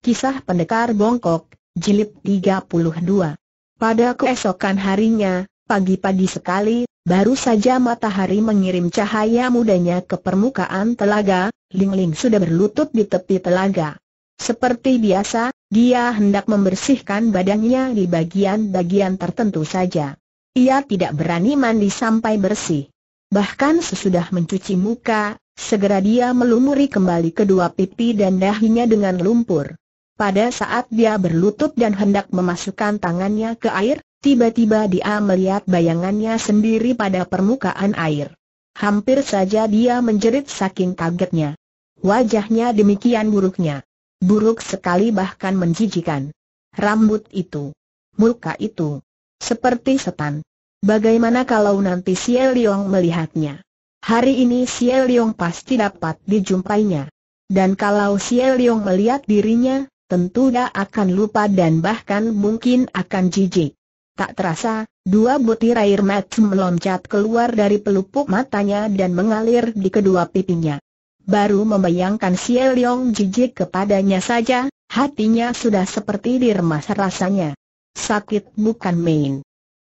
Kisah Pendekar Bongkok, Jilid 32 Pada keesokan harinya, pagi-pagi sekali, baru saja matahari mengirim cahaya mudanya ke permukaan telaga, Ling Ling sudah berlutut di tepi telaga. Seperti biasa, dia hendak membersihkan badannya di bagian-bagian tertentu saja. Ia tidak berani mandi sampai bersih. Bahkan sesudah mencuci muka, segera dia melumuri kembali kedua pipi dan dahinya dengan lumpur. Pada saat dia berlutut dan hendak memasukkan tangannya ke air, tiba-tiba dia melihat bayangannya sendiri pada permukaan air. Hampir saja dia menjerit saking kagetnya. Wajahnya demikian buruknya. Buruk sekali bahkan menjijikan. Rambut itu. Muka itu. Seperti setan. Bagaimana kalau nanti Xie Liong melihatnya? Hari ini Xie Liong pasti dapat dijumpainya. Dan kalau Xie Liong melihat dirinya, tentu dia akan lupa dan bahkan mungkin akan jijik. Tak terasa, dua butir air mata meloncat keluar dari pelupuk matanya dan mengalir di kedua pipinya. Baru membayangkan si Eliong jijik kepadanya saja, hatinya sudah seperti diremas rasanya. Sakit bukan main.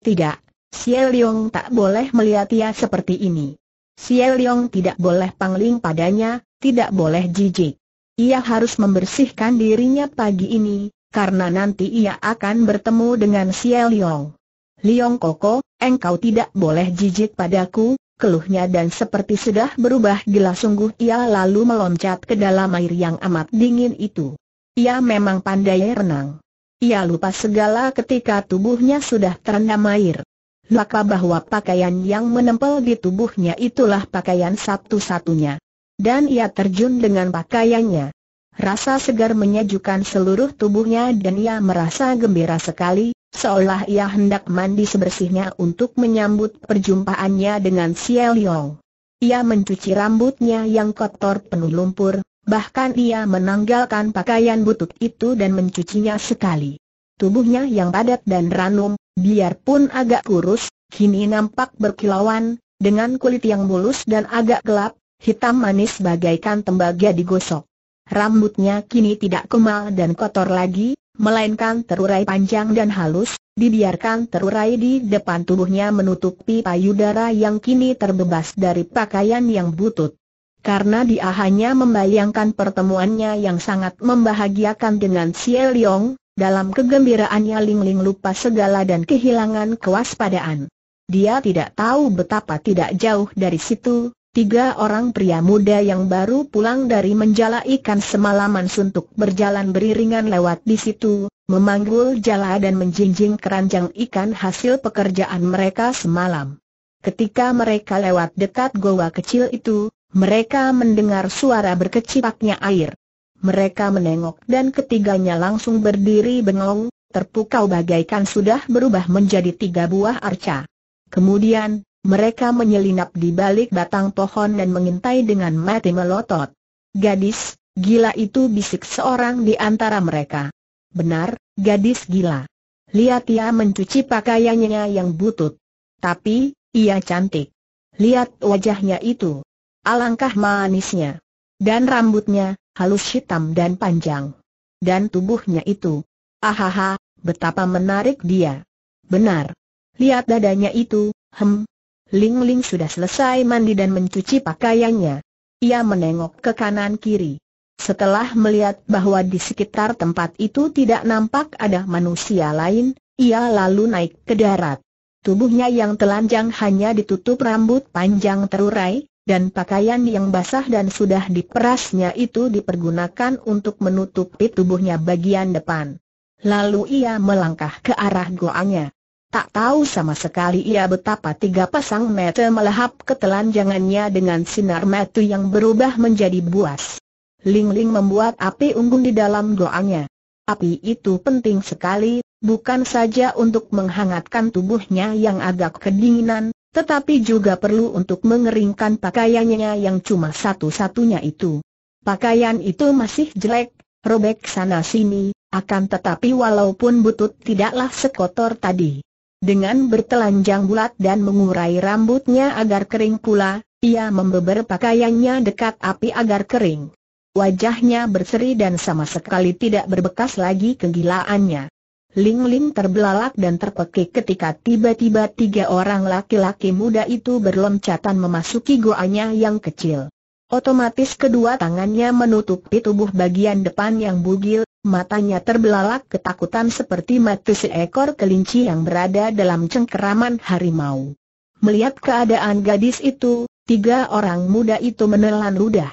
Tidak, si Eliong tak boleh melihat ia seperti ini. Si Eliong tidak boleh pangling padanya, tidak boleh jijik. Ia harus membersihkan dirinya pagi ini, karena nanti ia akan bertemu dengan Xie Liong. Liong Koko, engkau tidak boleh jijik padaku, keluhnya dan seperti sudah berubah gila sungguh ia lalu meloncat ke dalam air yang amat dingin itu. Ia memang pandai renang. Ia lupa segala ketika tubuhnya sudah terendam air. Laka bahwa pakaian yang menempel di tubuhnya itulah pakaian satu-satunya dan ia terjun dengan pakaiannya. Rasa segar menyajukan seluruh tubuhnya dan ia merasa gembira sekali, seolah ia hendak mandi sebersihnya untuk menyambut perjumpaannya dengan Xiao Yong. Ia mencuci rambutnya yang kotor penuh lumpur, bahkan ia menanggalkan pakaian butut itu dan mencucinya sekali. Tubuhnya yang padat dan ranum, biarpun agak kurus, kini nampak berkilauan, dengan kulit yang mulus dan agak gelap, hitam manis bagaikan tembaga digosok. Rambutnya kini tidak kemal dan kotor lagi, melainkan terurai panjang dan halus, dibiarkan terurai di depan tubuhnya menutupi payudara yang kini terbebas dari pakaian yang butut. Karena dia hanya membayangkan pertemuannya yang sangat membahagiakan dengan Xie Liong, dalam kegembiraannya Ling Ling lupa segala dan kehilangan kewaspadaan. Dia tidak tahu betapa tidak jauh dari situ, Tiga orang pria muda yang baru pulang dari menjala ikan semalaman suntuk berjalan beriringan lewat di situ, memanggul jala dan menjinjing keranjang ikan hasil pekerjaan mereka semalam. Ketika mereka lewat dekat goa kecil itu, mereka mendengar suara berkecipaknya air. Mereka menengok dan ketiganya langsung berdiri bengong, terpukau bagaikan sudah berubah menjadi tiga buah arca. Kemudian, mereka menyelinap di balik batang pohon dan mengintai dengan mati melotot. Gadis, gila itu bisik seorang di antara mereka. Benar, gadis gila. Lihat ia mencuci pakaiannya yang butut. Tapi, ia cantik. Lihat wajahnya itu. Alangkah manisnya. Dan rambutnya, halus hitam dan panjang. Dan tubuhnya itu. Ahaha, betapa menarik dia. Benar. Lihat dadanya itu, hem, Ling Ling sudah selesai mandi dan mencuci pakaiannya. Ia menengok ke kanan kiri. Setelah melihat bahwa di sekitar tempat itu tidak nampak ada manusia lain, ia lalu naik ke darat. Tubuhnya yang telanjang hanya ditutup rambut panjang terurai, dan pakaian yang basah dan sudah diperasnya itu dipergunakan untuk menutupi tubuhnya bagian depan. Lalu ia melangkah ke arah goanya. Tak tahu sama sekali ia betapa tiga pasang mata melahap ketelanjangannya dengan sinar mata yang berubah menjadi buas. Ling Ling membuat api unggun di dalam doanya. Api itu penting sekali, bukan saja untuk menghangatkan tubuhnya yang agak kedinginan, tetapi juga perlu untuk mengeringkan pakaiannya yang cuma satu-satunya itu. Pakaian itu masih jelek, robek sana-sini, akan tetapi walaupun butut tidaklah sekotor tadi. Dengan bertelanjang bulat dan mengurai rambutnya agar kering pula, ia membeber pakaiannya dekat api agar kering. Wajahnya berseri dan sama sekali tidak berbekas lagi kegilaannya. Ling Ling terbelalak dan terpekik ketika tiba-tiba tiga orang laki-laki muda itu berloncatan memasuki goanya yang kecil. Otomatis kedua tangannya menutupi tubuh bagian depan yang bugil, Matanya terbelalak ketakutan seperti mata seekor kelinci yang berada dalam cengkeraman harimau. Melihat keadaan gadis itu, tiga orang muda itu menelan ludah.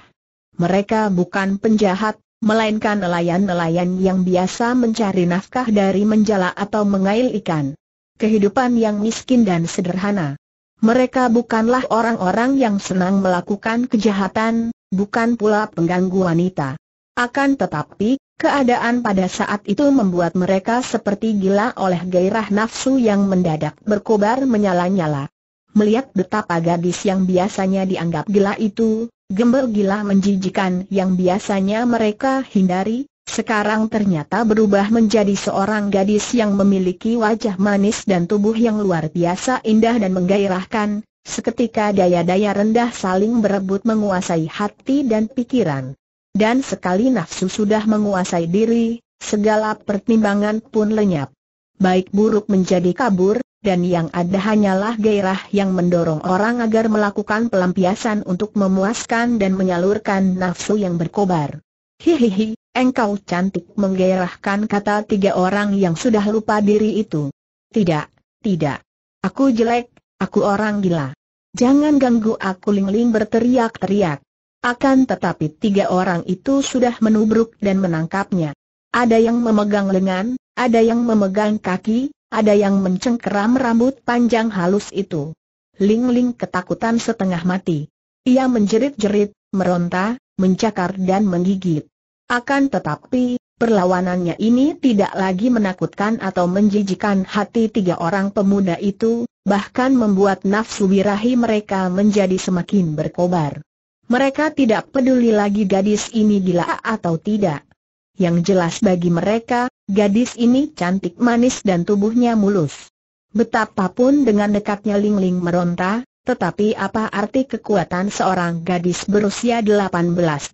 Mereka bukan penjahat, melainkan nelayan-nelayan yang biasa mencari nafkah dari menjala atau mengail ikan. Kehidupan yang miskin dan sederhana. Mereka bukanlah orang-orang yang senang melakukan kejahatan, bukan pula pengganggu wanita. Akan tetapi, Keadaan pada saat itu membuat mereka seperti gila oleh gairah nafsu yang mendadak berkobar menyala-nyala. Melihat betapa gadis yang biasanya dianggap gila itu, gembel gila menjijikan yang biasanya mereka hindari, sekarang ternyata berubah menjadi seorang gadis yang memiliki wajah manis dan tubuh yang luar biasa indah dan menggairahkan, seketika daya-daya rendah saling berebut menguasai hati dan pikiran. Dan sekali nafsu sudah menguasai diri, segala pertimbangan pun lenyap. Baik buruk menjadi kabur, dan yang ada hanyalah gairah yang mendorong orang agar melakukan pelampiasan untuk memuaskan dan menyalurkan nafsu yang berkobar. Hihihi, engkau cantik menggairahkan kata tiga orang yang sudah lupa diri itu. Tidak, tidak. Aku jelek, aku orang gila. Jangan ganggu aku Lingling berteriak-teriak. Akan tetapi tiga orang itu sudah menubruk dan menangkapnya. Ada yang memegang lengan, ada yang memegang kaki, ada yang mencengkeram rambut panjang halus itu. Ling Ling ketakutan setengah mati. Ia menjerit-jerit, meronta, mencakar dan menggigit. Akan tetapi, perlawanannya ini tidak lagi menakutkan atau menjijikan hati tiga orang pemuda itu, bahkan membuat nafsu birahi mereka menjadi semakin berkobar. Mereka tidak peduli lagi gadis ini gila atau tidak. Yang jelas bagi mereka, gadis ini cantik manis dan tubuhnya mulus. Betapapun dengan dekatnya Ling Ling meronta, tetapi apa arti kekuatan seorang gadis berusia 18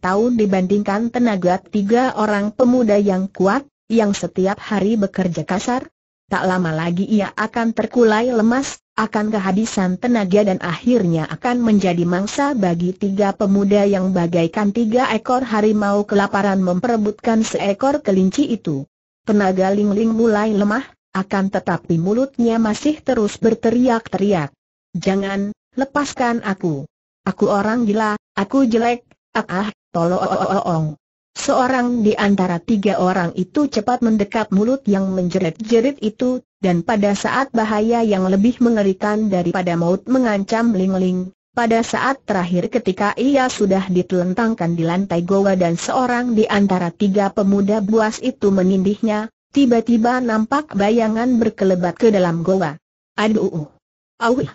tahun dibandingkan tenaga tiga orang pemuda yang kuat, yang setiap hari bekerja kasar? Tak lama lagi ia akan terkulai lemas, akan kehabisan tenaga dan akhirnya akan menjadi mangsa bagi tiga pemuda yang bagaikan tiga ekor harimau kelaparan memperebutkan seekor kelinci itu. Tenaga Lingling mulai lemah, akan tetapi mulutnya masih terus berteriak-teriak. Jangan, lepaskan aku. Aku orang gila, aku jelek, ah, ah, tolong. Seorang di antara tiga orang itu cepat mendekap mulut yang menjerit-jerit itu, dan pada saat bahaya yang lebih mengerikan daripada maut mengancam Ling Ling, pada saat terakhir ketika ia sudah ditelentangkan di lantai goa dan seorang di antara tiga pemuda buas itu menindihnya, tiba-tiba nampak bayangan berkelebat ke dalam goa. Aduh! Auh!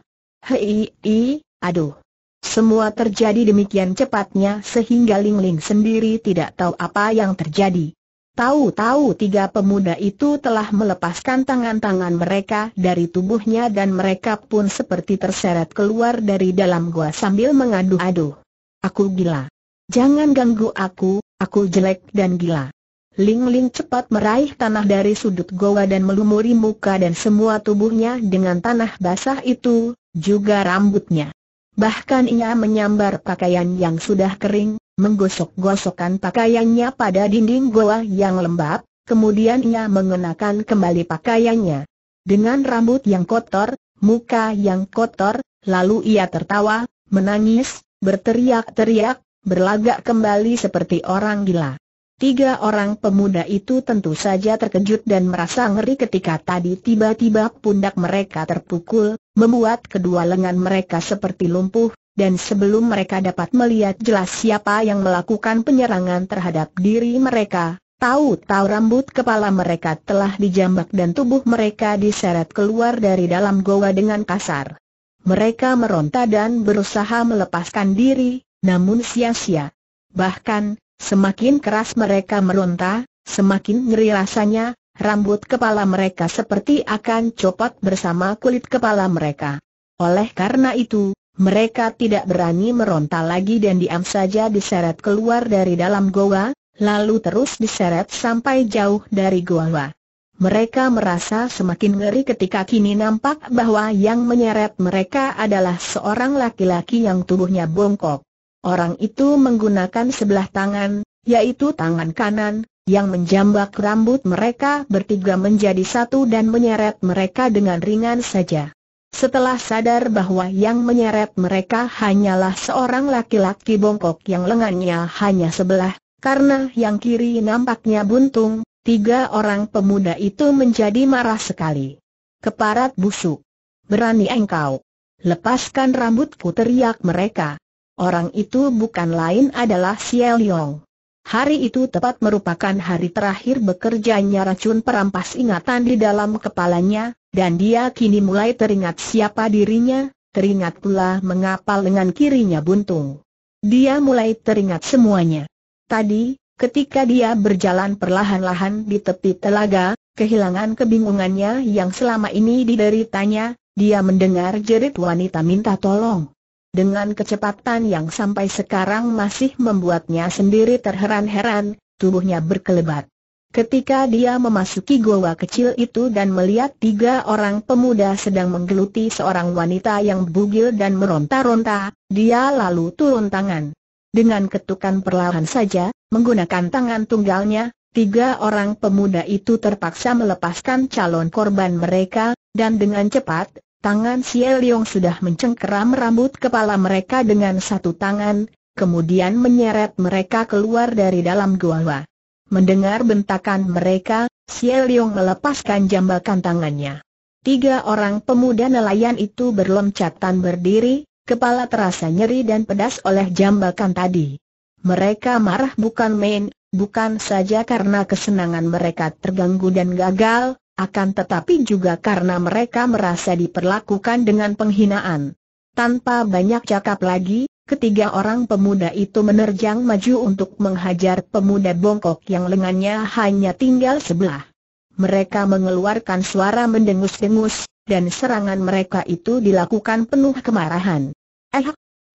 Hei! I! Aduh! Semua terjadi demikian cepatnya sehingga Ling Ling sendiri tidak tahu apa yang terjadi. Tahu-tahu tiga pemuda itu telah melepaskan tangan-tangan mereka dari tubuhnya dan mereka pun seperti terseret keluar dari dalam gua sambil mengadu-adu. Aku gila. Jangan ganggu aku, aku jelek dan gila. Ling Ling cepat meraih tanah dari sudut goa dan melumuri muka dan semua tubuhnya dengan tanah basah itu, juga rambutnya. Bahkan ia menyambar pakaian yang sudah kering, menggosok-gosokkan pakaiannya pada dinding goa yang lembab, kemudian ia mengenakan kembali pakaiannya. Dengan rambut yang kotor, muka yang kotor, lalu ia tertawa, menangis, berteriak-teriak, berlagak kembali seperti orang gila. Tiga orang pemuda itu tentu saja terkejut dan merasa ngeri ketika tadi tiba-tiba pundak mereka terpukul, membuat kedua lengan mereka seperti lumpuh, dan sebelum mereka dapat melihat jelas siapa yang melakukan penyerangan terhadap diri mereka, tahu-tahu rambut kepala mereka telah dijambak dan tubuh mereka diseret keluar dari dalam goa dengan kasar. Mereka meronta dan berusaha melepaskan diri, namun sia-sia. Bahkan, semakin keras mereka meronta, semakin ngeri rasanya, rambut kepala mereka seperti akan copot bersama kulit kepala mereka. Oleh karena itu, mereka tidak berani meronta lagi dan diam saja diseret keluar dari dalam goa, lalu terus diseret sampai jauh dari goa. Mereka merasa semakin ngeri ketika kini nampak bahwa yang menyeret mereka adalah seorang laki-laki yang tubuhnya bongkok. Orang itu menggunakan sebelah tangan, yaitu tangan kanan, yang menjambak rambut mereka bertiga menjadi satu dan menyeret mereka dengan ringan saja. Setelah sadar bahwa yang menyeret mereka hanyalah seorang laki-laki bongkok yang lengannya hanya sebelah, karena yang kiri nampaknya buntung, tiga orang pemuda itu menjadi marah sekali. Keparat busuk. Berani engkau. Lepaskan rambutku teriak mereka. Orang itu bukan lain adalah Xie Yong. Hari itu tepat merupakan hari terakhir bekerjanya racun perampas ingatan di dalam kepalanya, dan dia kini mulai teringat siapa dirinya, teringat pula mengapa lengan kirinya buntung. Dia mulai teringat semuanya. Tadi, ketika dia berjalan perlahan-lahan di tepi telaga, kehilangan kebingungannya yang selama ini dideritanya, dia mendengar jerit wanita minta tolong. Dengan kecepatan yang sampai sekarang masih membuatnya sendiri terheran-heran, tubuhnya berkelebat. Ketika dia memasuki goa kecil itu dan melihat tiga orang pemuda sedang menggeluti seorang wanita yang bugil dan meronta-ronta, dia lalu turun tangan. Dengan ketukan perlahan saja, menggunakan tangan tunggalnya, tiga orang pemuda itu terpaksa melepaskan calon korban mereka, dan dengan cepat, tangan si Yong sudah mencengkeram rambut kepala mereka dengan satu tangan, kemudian menyeret mereka keluar dari dalam goa. Mendengar bentakan mereka, Xie Liong melepaskan jambakan tangannya. Tiga orang pemuda nelayan itu berloncatan berdiri, kepala terasa nyeri dan pedas oleh jambakan tadi. Mereka marah bukan main, bukan saja karena kesenangan mereka terganggu dan gagal, akan tetapi juga karena mereka merasa diperlakukan dengan penghinaan. Tanpa banyak cakap lagi, Ketiga orang pemuda itu menerjang maju untuk menghajar pemuda bongkok yang lengannya hanya tinggal sebelah. Mereka mengeluarkan suara mendengus-dengus, dan serangan mereka itu dilakukan penuh kemarahan. Eh,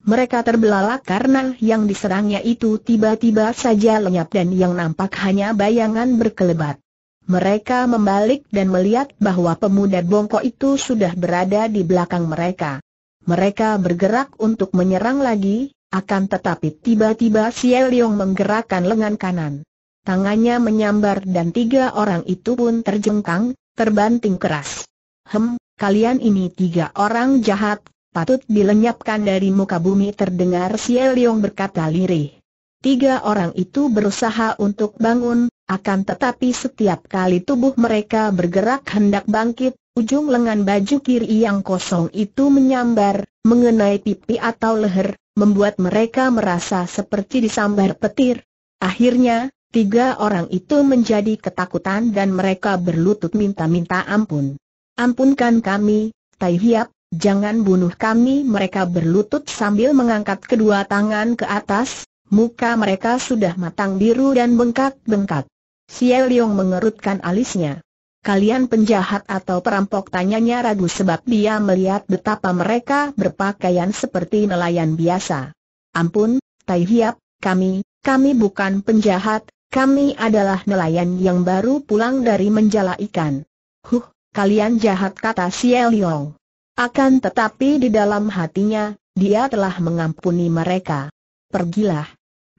mereka terbelalak karena yang diserangnya itu tiba-tiba saja lenyap dan yang nampak hanya bayangan berkelebat. Mereka membalik dan melihat bahwa pemuda bongkok itu sudah berada di belakang mereka. Mereka bergerak untuk menyerang lagi, akan tetapi tiba-tiba Xie Yong menggerakkan lengan kanan. Tangannya menyambar dan tiga orang itu pun terjengkang, terbanting keras. Hem, kalian ini tiga orang jahat, patut dilenyapkan dari muka bumi terdengar Xie Yong berkata lirih. Tiga orang itu berusaha untuk bangun, akan tetapi setiap kali tubuh mereka bergerak hendak bangkit, ujung lengan baju kiri yang kosong itu menyambar, mengenai pipi atau leher, membuat mereka merasa seperti disambar petir. Akhirnya, tiga orang itu menjadi ketakutan dan mereka berlutut minta-minta ampun. Ampunkan kami, Tai Hiap, jangan bunuh kami mereka berlutut sambil mengangkat kedua tangan ke atas, Muka mereka sudah matang biru dan bengkak-bengkak. Siel Leong mengerutkan alisnya. Kalian penjahat atau perampok tanyanya ragu sebab dia melihat betapa mereka berpakaian seperti nelayan biasa. Ampun, Tai Hiap, kami, kami bukan penjahat, kami adalah nelayan yang baru pulang dari menjala ikan. Huh, kalian jahat kata Siel Leong. Akan tetapi di dalam hatinya, dia telah mengampuni mereka. Pergilah,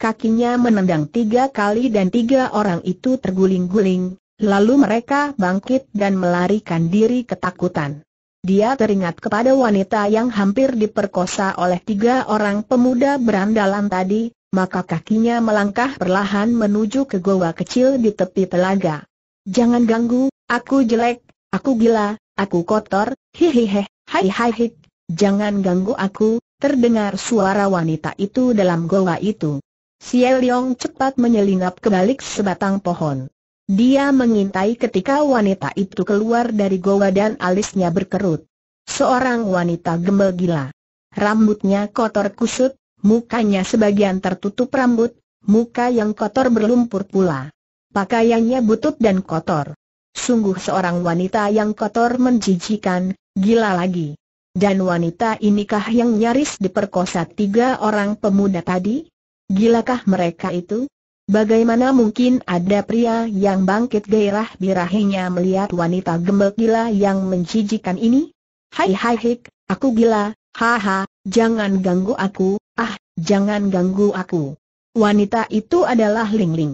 Kakinya menendang tiga kali dan tiga orang itu terguling-guling, lalu mereka bangkit dan melarikan diri ketakutan. Dia teringat kepada wanita yang hampir diperkosa oleh tiga orang pemuda berandalan tadi, maka kakinya melangkah perlahan menuju ke goa kecil di tepi telaga. Jangan ganggu, aku jelek, aku gila, aku kotor, hehehe, hai hai hik, jangan ganggu aku, terdengar suara wanita itu dalam goa itu. Xie Leong cepat menyelinap ke balik sebatang pohon. Dia mengintai ketika wanita itu keluar dari goa dan alisnya berkerut. Seorang wanita gembel gila. Rambutnya kotor kusut, mukanya sebagian tertutup rambut, muka yang kotor berlumpur pula. Pakaiannya butut dan kotor. Sungguh seorang wanita yang kotor menjijikan, gila lagi. Dan wanita inikah yang nyaris diperkosa tiga orang pemuda tadi? Gilakah mereka itu? Bagaimana mungkin ada pria yang bangkit gairah birahinya melihat wanita gembel gila yang menjijikan ini? Hai hai hik, aku gila, haha, jangan ganggu aku, ah, jangan ganggu aku. Wanita itu adalah Ling Ling.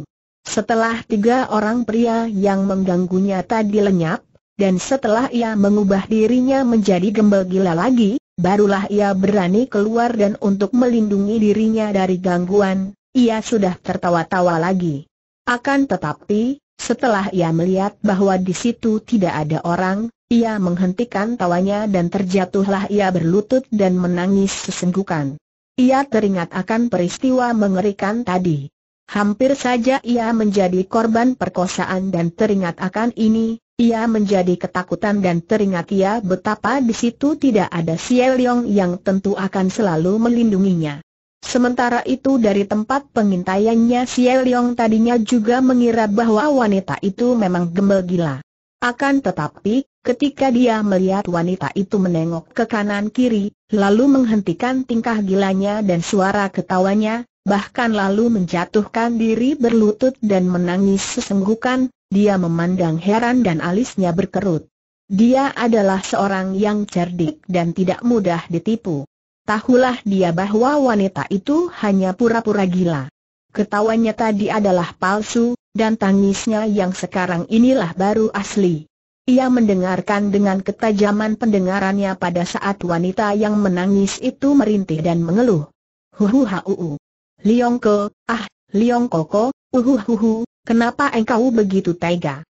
Setelah tiga orang pria yang mengganggunya tadi lenyap, dan setelah ia mengubah dirinya menjadi gembel gila lagi, barulah ia berani keluar dan untuk melindungi dirinya dari gangguan, ia sudah tertawa-tawa lagi. Akan tetapi, setelah ia melihat bahwa di situ tidak ada orang, ia menghentikan tawanya dan terjatuhlah ia berlutut dan menangis sesenggukan. Ia teringat akan peristiwa mengerikan tadi. Hampir saja ia menjadi korban perkosaan dan teringat akan ini, ia menjadi ketakutan dan teringat ia betapa di situ tidak ada si Yong yang tentu akan selalu melindunginya. Sementara itu dari tempat pengintaiannya si Yong tadinya juga mengira bahwa wanita itu memang gembel gila. Akan tetapi, ketika dia melihat wanita itu menengok ke kanan kiri, lalu menghentikan tingkah gilanya dan suara ketawanya, bahkan lalu menjatuhkan diri berlutut dan menangis sesenggukan, dia memandang heran dan alisnya berkerut. Dia adalah seorang yang cerdik dan tidak mudah ditipu. Tahulah dia bahwa wanita itu hanya pura-pura gila. Ketawanya tadi adalah palsu, dan tangisnya yang sekarang inilah baru asli. Ia mendengarkan dengan ketajaman pendengarannya pada saat wanita yang menangis itu merintih dan mengeluh. Huhuhuhu. Liongko, ah, Liongkoko, uhuhuhu, Kenapa engkau begitu tega?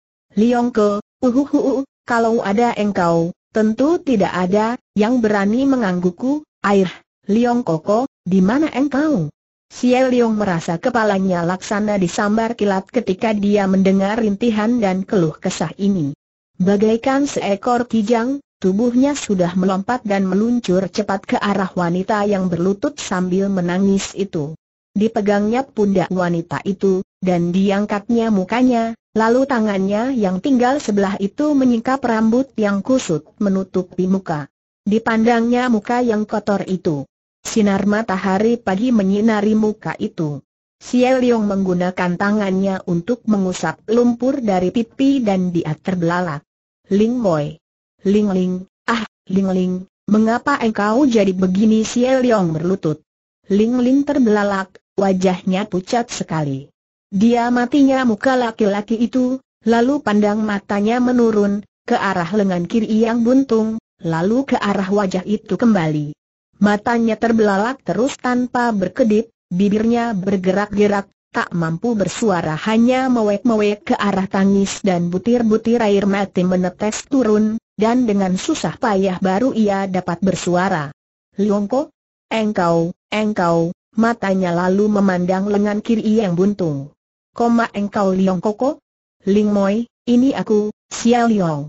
Ke, uhuhuhu, kalau ada engkau, tentu tidak ada yang berani menganggukku. Air, Koko, di mana engkau? Xie Liong merasa kepalanya laksana disambar kilat ketika dia mendengar rintihan dan keluh kesah ini. Bagaikan seekor kijang, tubuhnya sudah melompat dan meluncur cepat ke arah wanita yang berlutut sambil menangis itu. Dipegangnya pundak wanita itu, dan diangkatnya mukanya, lalu tangannya yang tinggal sebelah itu menyingkap rambut yang kusut menutupi muka. Dipandangnya muka yang kotor itu. Sinar matahari pagi menyinari muka itu. Xie menggunakan tangannya untuk mengusap lumpur dari pipi dan dia terbelalak. Ling Lingling, Ling Ling, ah, Ling Ling, mengapa engkau jadi begini Xie berlutut. Ling Ling terbelalak, wajahnya pucat sekali. Dia matinya muka laki-laki itu, lalu pandang matanya menurun, ke arah lengan kiri yang buntung, lalu ke arah wajah itu kembali. Matanya terbelalak terus tanpa berkedip, bibirnya bergerak-gerak, tak mampu bersuara hanya mewek-mewek ke arah tangis dan butir-butir air mati menetes turun, dan dengan susah payah baru ia dapat bersuara. Liongko, engkau, engkau, matanya lalu memandang lengan kiri yang buntung. Koma engkau Liong Koko? Ling Moi, ini aku, Xie Liong.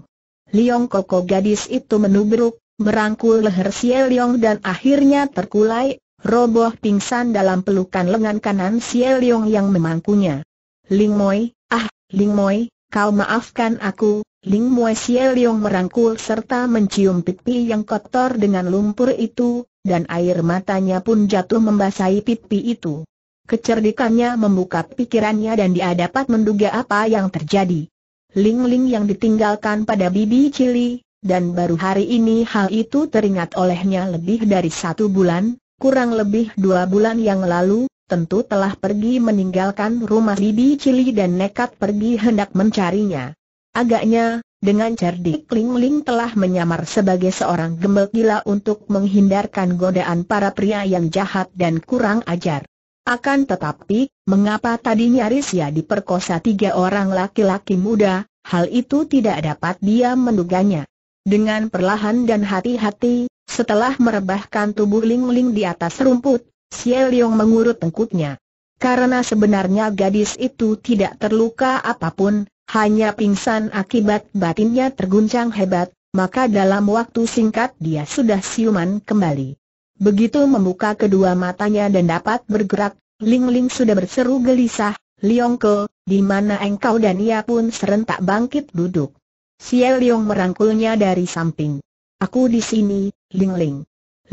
Liong Koko gadis itu menubruk, merangkul leher Xie Liong dan akhirnya terkulai, roboh pingsan dalam pelukan lengan kanan Xie Liong yang memangkunya. Ling Moi, ah, Ling Moi, kau maafkan aku, Ling Moi Xie Liong merangkul serta mencium pipi yang kotor dengan lumpur itu, dan air matanya pun jatuh membasahi pipi itu. Kecerdikannya membuka pikirannya dan dia dapat menduga apa yang terjadi. Ling-ling yang ditinggalkan pada bibi Cili, dan baru hari ini hal itu teringat olehnya lebih dari satu bulan, kurang lebih dua bulan yang lalu, tentu telah pergi meninggalkan rumah bibi Cili dan nekat pergi hendak mencarinya. Agaknya, dengan cerdik Ling Ling telah menyamar sebagai seorang gembel gila untuk menghindarkan godaan para pria yang jahat dan kurang ajar. Akan tetapi, mengapa tadi nyaris ia ya diperkosa tiga orang laki-laki muda, hal itu tidak dapat dia menduganya. Dengan perlahan dan hati-hati, setelah merebahkan tubuh Ling Ling di atas rumput, Xie Leong mengurut tengkuknya. Karena sebenarnya gadis itu tidak terluka apapun, hanya pingsan akibat batinnya terguncang hebat, maka dalam waktu singkat dia sudah siuman kembali. Begitu membuka kedua matanya dan dapat bergerak, Ling Ling sudah berseru gelisah, Liong Ke, di mana engkau dan ia pun serentak bangkit duduk. Xie Liong merangkulnya dari samping. Aku di sini, Ling Ling.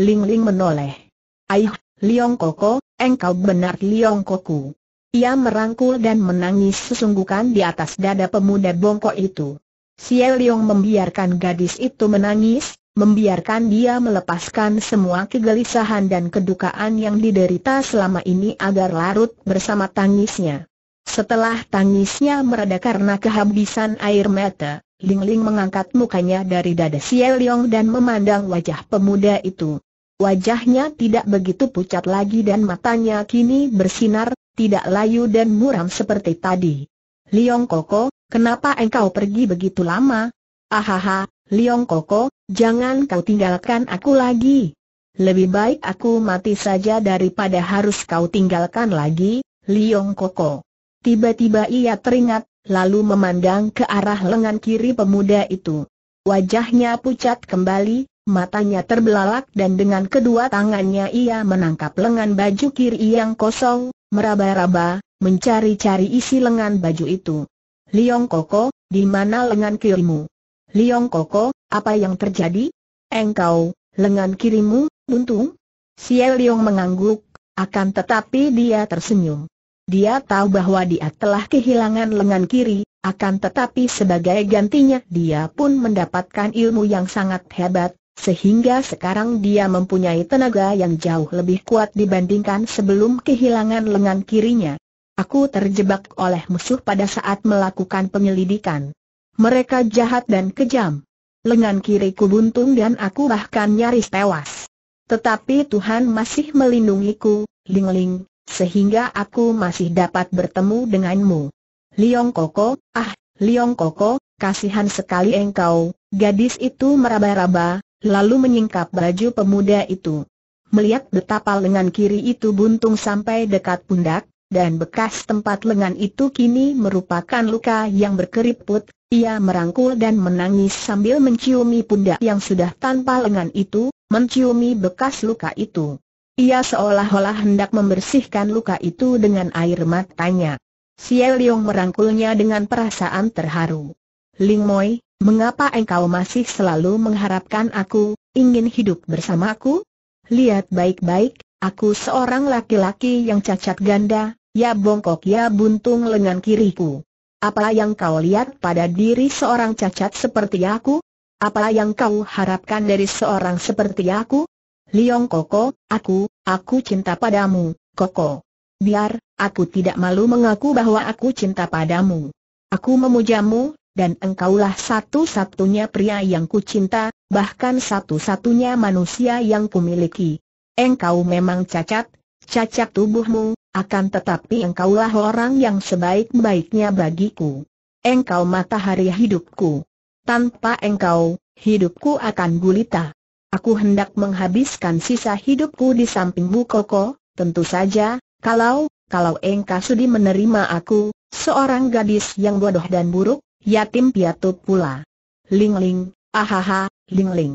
Ling Ling menoleh. Aih, Liong Koko, engkau benar Liong Koku. Ia merangkul dan menangis sesungguhkan di atas dada pemuda bongkok itu. Xie Liong membiarkan gadis itu menangis, membiarkan dia melepaskan semua kegelisahan dan kedukaan yang diderita selama ini agar larut bersama tangisnya. Setelah tangisnya mereda karena kehabisan air mata, Ling Ling mengangkat mukanya dari dada Xiao Leong dan memandang wajah pemuda itu. Wajahnya tidak begitu pucat lagi dan matanya kini bersinar, tidak layu dan muram seperti tadi. Liang Koko, kenapa engkau pergi begitu lama? Ahaha, Liong Koko, jangan kau tinggalkan aku lagi. Lebih baik aku mati saja daripada harus kau tinggalkan lagi, Liong Koko. Tiba-tiba ia teringat, lalu memandang ke arah lengan kiri pemuda itu. Wajahnya pucat kembali, matanya terbelalak dan dengan kedua tangannya ia menangkap lengan baju kiri yang kosong, meraba-raba, mencari-cari isi lengan baju itu. Liong Koko, di mana lengan kirimu? Liong Koko, apa yang terjadi? Engkau, lengan kirimu, untung? Xiao Liong mengangguk, akan tetapi dia tersenyum. Dia tahu bahwa dia telah kehilangan lengan kiri, akan tetapi sebagai gantinya dia pun mendapatkan ilmu yang sangat hebat, sehingga sekarang dia mempunyai tenaga yang jauh lebih kuat dibandingkan sebelum kehilangan lengan kirinya. Aku terjebak oleh musuh pada saat melakukan penyelidikan. Mereka jahat dan kejam. Lengan kiriku buntung dan aku bahkan nyaris tewas. Tetapi Tuhan masih melindungiku, Ling Ling, sehingga aku masih dapat bertemu denganmu. Liong Koko, ah, Liong Koko, kasihan sekali engkau, gadis itu meraba-raba, lalu menyingkap baju pemuda itu. Melihat betapa lengan kiri itu buntung sampai dekat pundak, dan bekas tempat lengan itu kini merupakan luka yang berkeriput, ia merangkul dan menangis sambil menciumi pundak yang sudah tanpa lengan itu, menciumi bekas luka itu. Ia seolah-olah hendak membersihkan luka itu dengan air matanya. Xiao Leong merangkulnya dengan perasaan terharu. Ling Moi, mengapa engkau masih selalu mengharapkan aku, ingin hidup bersamaku? Lihat baik-baik, Aku seorang laki-laki yang cacat ganda, Ya bongkok ya buntung lengan kiriku. Apa yang kau lihat pada diri seorang cacat seperti aku? Apa yang kau harapkan dari seorang seperti aku? Liong Koko, aku, aku cinta padamu, Koko. Biar, aku tidak malu mengaku bahwa aku cinta padamu. Aku memujamu, dan engkaulah satu-satunya pria yang kucinta, bahkan satu-satunya manusia yang kumiliki. Engkau memang cacat, cacat tubuhmu, akan tetapi engkaulah orang yang sebaik-baiknya bagiku. Engkau matahari hidupku. Tanpa engkau, hidupku akan gulita. Aku hendak menghabiskan sisa hidupku di sampingmu Koko, tentu saja, kalau, kalau engkau sudi menerima aku, seorang gadis yang bodoh dan buruk, yatim piatu pula. Ling Ling, ahaha, Ling Ling.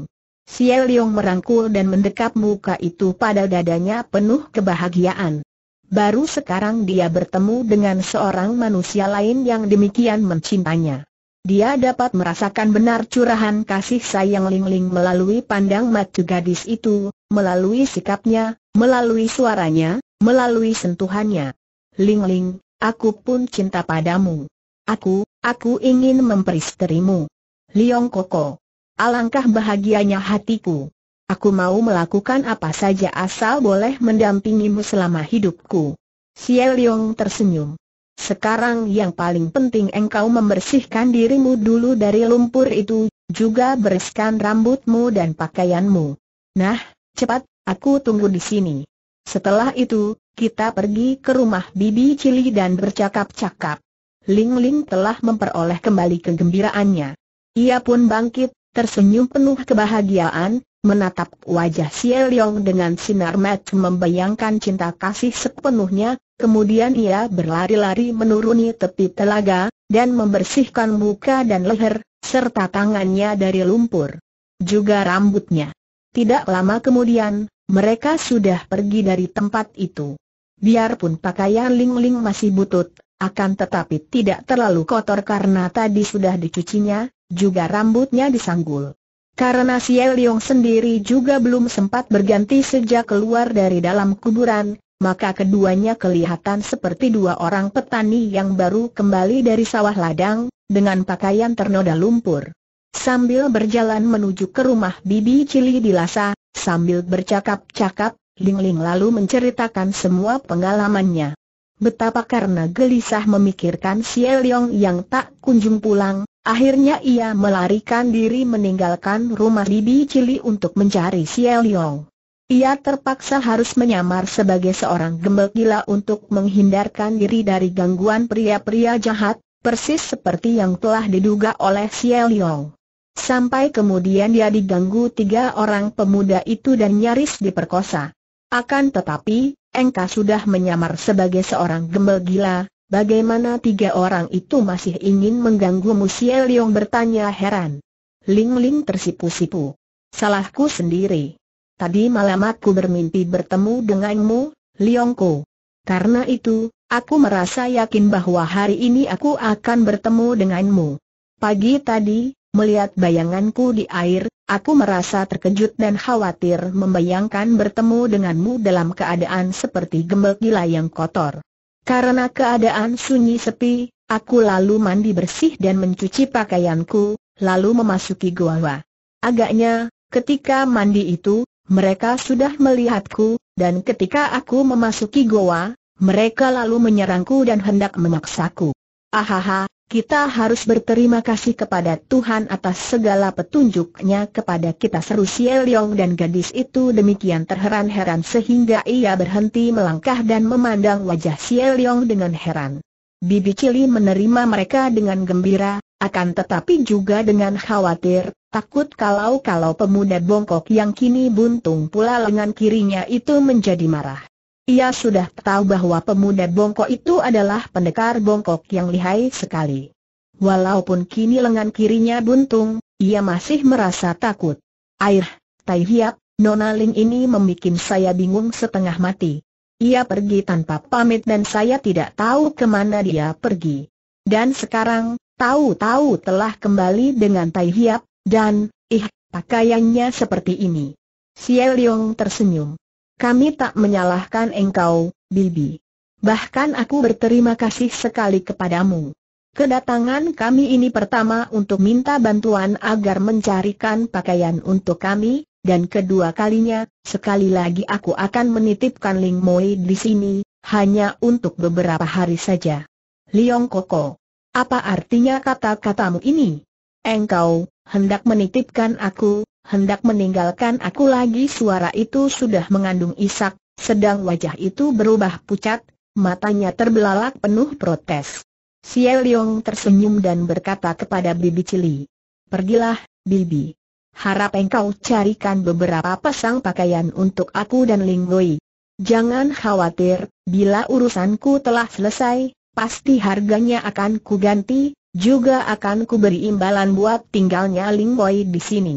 Xie Liong merangkul dan mendekap muka itu pada dadanya penuh kebahagiaan. Baru sekarang dia bertemu dengan seorang manusia lain yang demikian mencintanya. Dia dapat merasakan benar curahan kasih sayang Ling Ling melalui pandang mata gadis itu, melalui sikapnya, melalui suaranya, melalui sentuhannya. Ling aku pun cinta padamu. Aku, aku ingin memperistrimu. Liong Koko. Alangkah bahagianya hatiku. Aku mau melakukan apa saja asal boleh mendampingimu selama hidupku. Xie Leong tersenyum. Sekarang yang paling penting engkau membersihkan dirimu dulu dari lumpur itu, juga bereskan rambutmu dan pakaianmu. Nah, cepat, aku tunggu di sini. Setelah itu, kita pergi ke rumah Bibi Cili dan bercakap-cakap. Ling Ling telah memperoleh kembali kegembiraannya. Ia pun bangkit, tersenyum penuh kebahagiaan, Menatap wajah Xie Yong dengan sinar mata membayangkan cinta kasih sepenuhnya, kemudian ia berlari-lari menuruni tepi telaga, dan membersihkan muka dan leher, serta tangannya dari lumpur. Juga rambutnya. Tidak lama kemudian, mereka sudah pergi dari tempat itu. Biarpun pakaian Ling Ling masih butut, akan tetapi tidak terlalu kotor karena tadi sudah dicucinya, juga rambutnya disanggul. Karena Xie Leong sendiri juga belum sempat berganti sejak keluar dari dalam kuburan, maka keduanya kelihatan seperti dua orang petani yang baru kembali dari sawah ladang, dengan pakaian ternoda lumpur. Sambil berjalan menuju ke rumah Bibi Cili di Lasa, sambil bercakap-cakap, Ling Ling lalu menceritakan semua pengalamannya. Betapa karena gelisah memikirkan Xie Leong yang tak kunjung pulang, Akhirnya ia melarikan diri meninggalkan rumah Bibi Cili untuk mencari Xie Ia terpaksa harus menyamar sebagai seorang gembel gila untuk menghindarkan diri dari gangguan pria-pria jahat, persis seperti yang telah diduga oleh Xie Sampai kemudian dia diganggu tiga orang pemuda itu dan nyaris diperkosa. Akan tetapi, Engka sudah menyamar sebagai seorang gembel gila, Bagaimana tiga orang itu masih ingin mengganggu Musia Liong bertanya heran. Ling Ling tersipu-sipu. Salahku sendiri. Tadi malam aku bermimpi bertemu denganmu, Liongku. Karena itu, aku merasa yakin bahwa hari ini aku akan bertemu denganmu. Pagi tadi, melihat bayanganku di air, aku merasa terkejut dan khawatir membayangkan bertemu denganmu dalam keadaan seperti gembel gila yang kotor. Karena keadaan sunyi sepi, aku lalu mandi bersih dan mencuci pakaianku, lalu memasuki gua. Agaknya, ketika mandi itu, mereka sudah melihatku, dan ketika aku memasuki goa, mereka lalu menyerangku dan hendak memaksaku. Ahaha, kita harus berterima kasih kepada Tuhan atas segala petunjuknya kepada kita seru Siel Yong dan gadis itu demikian terheran-heran sehingga ia berhenti melangkah dan memandang wajah Siel Yong dengan heran. Bibi Cili menerima mereka dengan gembira, akan tetapi juga dengan khawatir, takut kalau-kalau pemuda bongkok yang kini buntung pula lengan kirinya itu menjadi marah. Ia sudah tahu bahwa pemuda bongkok itu adalah pendekar bongkok yang lihai sekali. Walaupun kini lengan kirinya buntung, ia masih merasa takut. Air, Tai Hiap, Nona Ling ini membuat saya bingung setengah mati. Ia pergi tanpa pamit dan saya tidak tahu kemana dia pergi. Dan sekarang, tahu-tahu telah kembali dengan Tai Hiap, dan, ih, pakaiannya seperti ini. Xie Leong tersenyum. Kami tak menyalahkan engkau, Bibi. Bahkan aku berterima kasih sekali kepadamu. Kedatangan kami ini pertama untuk minta bantuan agar mencarikan pakaian untuk kami, dan kedua kalinya, sekali lagi aku akan menitipkan Ling Moi di sini, hanya untuk beberapa hari saja. Liong Koko, apa artinya kata-katamu ini? Engkau, hendak menitipkan aku, hendak meninggalkan aku lagi suara itu sudah mengandung isak, sedang wajah itu berubah pucat, matanya terbelalak penuh protes. Xie Yong tersenyum dan berkata kepada Bibi Cili, Pergilah, Bibi. Harap engkau carikan beberapa pasang pakaian untuk aku dan Linggoi. Jangan khawatir, bila urusanku telah selesai, pasti harganya akan kuganti, juga akan kuberi imbalan buat tinggalnya Linggoi di sini.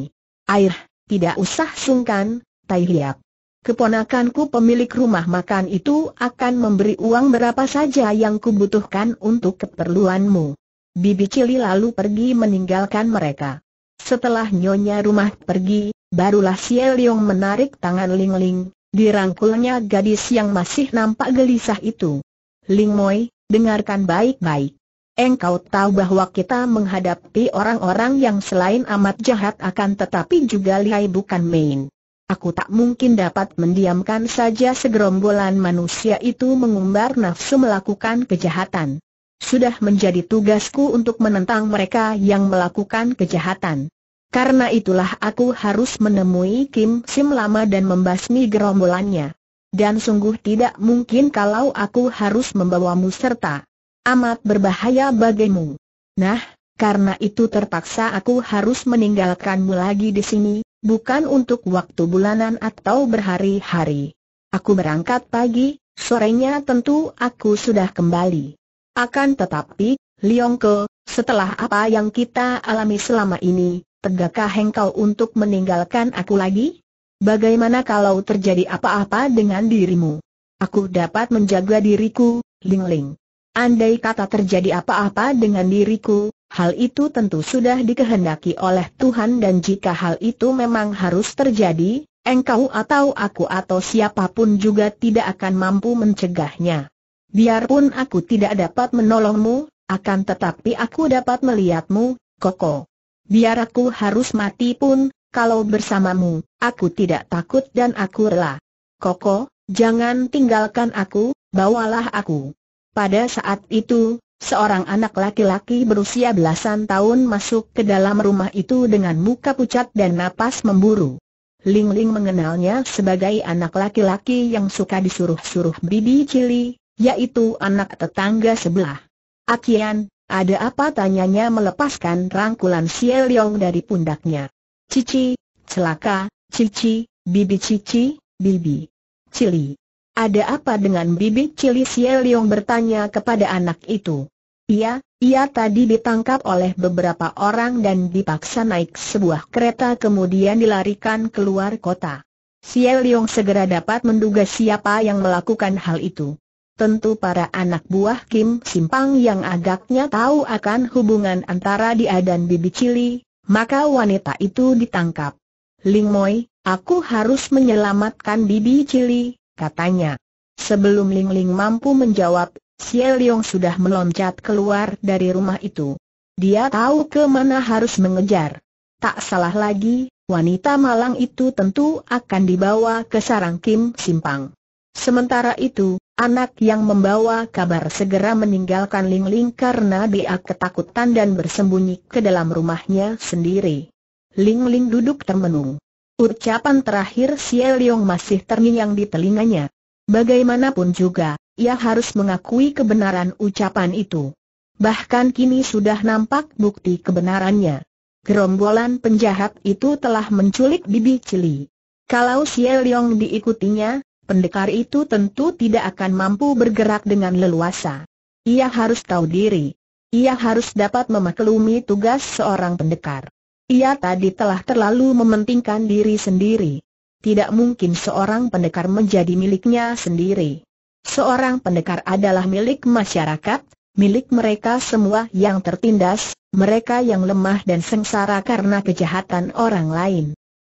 Air, tidak usah sungkan, Tai Hiap. Keponakanku pemilik rumah makan itu akan memberi uang berapa saja yang kubutuhkan untuk keperluanmu. Bibi Cili lalu pergi meninggalkan mereka. Setelah nyonya rumah pergi, barulah Si Yong menarik tangan Ling Ling, dirangkulnya gadis yang masih nampak gelisah itu. Ling Moi, dengarkan baik-baik. Engkau tahu bahwa kita menghadapi orang-orang yang selain amat jahat akan tetapi juga lihai bukan main. Aku tak mungkin dapat mendiamkan saja segerombolan manusia itu mengumbar nafsu melakukan kejahatan. Sudah menjadi tugasku untuk menentang mereka yang melakukan kejahatan. Karena itulah aku harus menemui Kim Sim Lama dan membasmi gerombolannya. Dan sungguh tidak mungkin kalau aku harus membawamu serta. Amat berbahaya bagimu. Nah, karena itu terpaksa aku harus meninggalkanmu lagi di sini, bukan untuk waktu bulanan atau berhari-hari. Aku berangkat pagi, sorenya tentu aku sudah kembali. Akan tetapi, Liongko, setelah apa yang kita alami selama ini, tegakkah engkau untuk meninggalkan aku lagi? Bagaimana kalau terjadi apa-apa dengan dirimu? Aku dapat menjaga diriku, Ling Ling. Andai kata terjadi apa-apa dengan diriku, hal itu tentu sudah dikehendaki oleh Tuhan dan jika hal itu memang harus terjadi, engkau atau aku atau siapapun juga tidak akan mampu mencegahnya. Biarpun aku tidak dapat menolongmu, akan tetapi aku dapat melihatmu, Koko. Biar aku harus mati pun, kalau bersamamu, aku tidak takut dan aku rela. Koko, jangan tinggalkan aku, bawalah aku. Pada saat itu, seorang anak laki-laki berusia belasan tahun masuk ke dalam rumah itu dengan muka pucat dan napas memburu. Ling Ling mengenalnya sebagai anak laki-laki yang suka disuruh-suruh bibi cili, yaitu anak tetangga sebelah. Akian, ada apa tanyanya melepaskan rangkulan Xie Yong dari pundaknya. Cici, celaka, Cici, bibi Cici, bibi. Cili. Ada apa dengan bibi Cili Sieliong bertanya kepada anak itu? Iya, ia tadi ditangkap oleh beberapa orang dan dipaksa naik sebuah kereta kemudian dilarikan keluar kota. Sieliong segera dapat menduga siapa yang melakukan hal itu. Tentu para anak buah Kim Simpang yang agaknya tahu akan hubungan antara dia dan bibi Cili, maka wanita itu ditangkap. Ling Moi, aku harus menyelamatkan bibi Cili, katanya. Sebelum Ling Ling mampu menjawab, Xie Liong sudah meloncat keluar dari rumah itu. Dia tahu ke mana harus mengejar. Tak salah lagi, wanita malang itu tentu akan dibawa ke sarang Kim Simpang. Sementara itu, anak yang membawa kabar segera meninggalkan Ling Ling karena dia ketakutan dan bersembunyi ke dalam rumahnya sendiri. Ling Ling duduk termenung. Ucapan terakhir Xie Leong masih terngiang di telinganya. Bagaimanapun juga, ia harus mengakui kebenaran ucapan itu. Bahkan kini sudah nampak bukti kebenarannya. Gerombolan penjahat itu telah menculik bibi Cili. Kalau Xie Leong diikutinya, pendekar itu tentu tidak akan mampu bergerak dengan leluasa. Ia harus tahu diri. Ia harus dapat memaklumi tugas seorang pendekar. Ia tadi telah terlalu mementingkan diri sendiri. Tidak mungkin seorang pendekar menjadi miliknya sendiri. Seorang pendekar adalah milik masyarakat, milik mereka semua yang tertindas, mereka yang lemah dan sengsara karena kejahatan orang lain.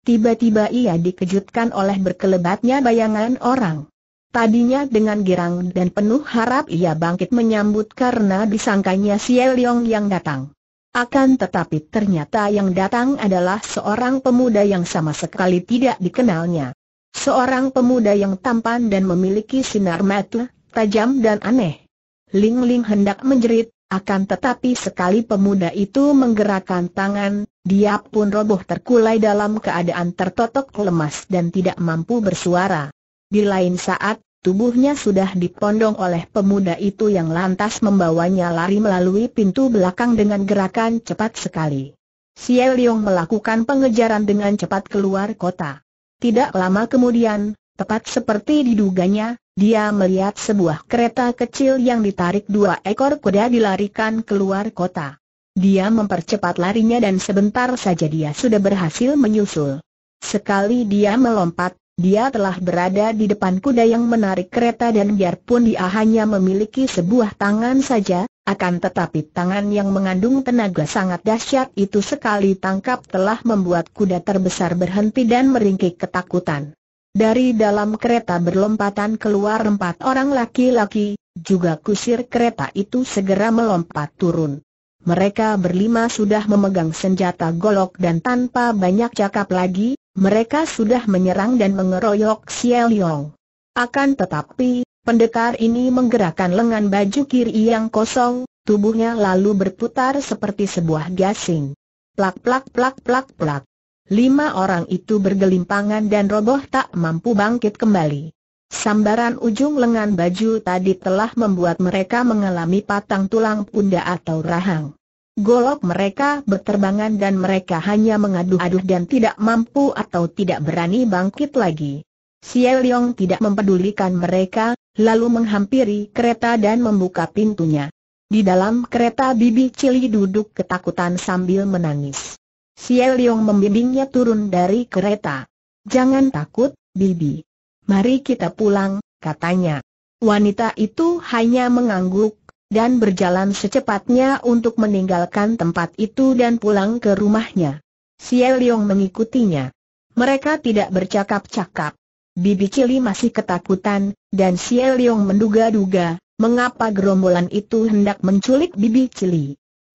Tiba-tiba ia dikejutkan oleh berkelebatnya bayangan orang. Tadinya dengan girang dan penuh harap ia bangkit menyambut karena disangkanya Xie Liong yang datang. Akan tetapi ternyata yang datang adalah seorang pemuda yang sama sekali tidak dikenalnya. Seorang pemuda yang tampan dan memiliki sinar mata, tajam dan aneh. Ling Ling hendak menjerit, akan tetapi sekali pemuda itu menggerakkan tangan, dia pun roboh terkulai dalam keadaan tertotok lemas dan tidak mampu bersuara. Di lain saat, Tubuhnya sudah dipondong oleh pemuda itu yang lantas membawanya lari melalui pintu belakang dengan gerakan cepat sekali. Xiao Liang melakukan pengejaran dengan cepat keluar kota. Tidak lama kemudian, tepat seperti diduganya, dia melihat sebuah kereta kecil yang ditarik dua ekor kuda dilarikan keluar kota. Dia mempercepat larinya dan sebentar saja dia sudah berhasil menyusul. Sekali dia melompat dia telah berada di depan kuda yang menarik kereta dan biarpun dia hanya memiliki sebuah tangan saja, akan tetapi tangan yang mengandung tenaga sangat dahsyat itu sekali tangkap telah membuat kuda terbesar berhenti dan meringkik ketakutan. Dari dalam kereta berlompatan keluar empat orang laki-laki, juga kusir kereta itu segera melompat turun. Mereka berlima sudah memegang senjata golok dan tanpa banyak cakap lagi, mereka sudah menyerang dan mengeroyok Xiao Liang. Akan tetapi, pendekar ini menggerakkan lengan baju kiri yang kosong, tubuhnya lalu berputar seperti sebuah gasing. Plak plak plak plak plak. Lima orang itu bergelimpangan dan roboh tak mampu bangkit kembali. Sambaran ujung lengan baju tadi telah membuat mereka mengalami patang tulang punda atau rahang. Golok mereka berterbangan dan mereka hanya mengaduh-aduh dan tidak mampu atau tidak berani bangkit lagi. Xie Liong tidak mempedulikan mereka, lalu menghampiri kereta dan membuka pintunya. Di dalam kereta Bibi Cili duduk ketakutan sambil menangis. Xie Liong membimbingnya turun dari kereta. Jangan takut, Bibi. Mari kita pulang, katanya. Wanita itu hanya mengangguk, dan berjalan secepatnya untuk meninggalkan tempat itu dan pulang ke rumahnya. Xie mengikutinya. Mereka tidak bercakap-cakap. Bibi Cili masih ketakutan, dan Xie menduga-duga, mengapa gerombolan itu hendak menculik Bibi Cili.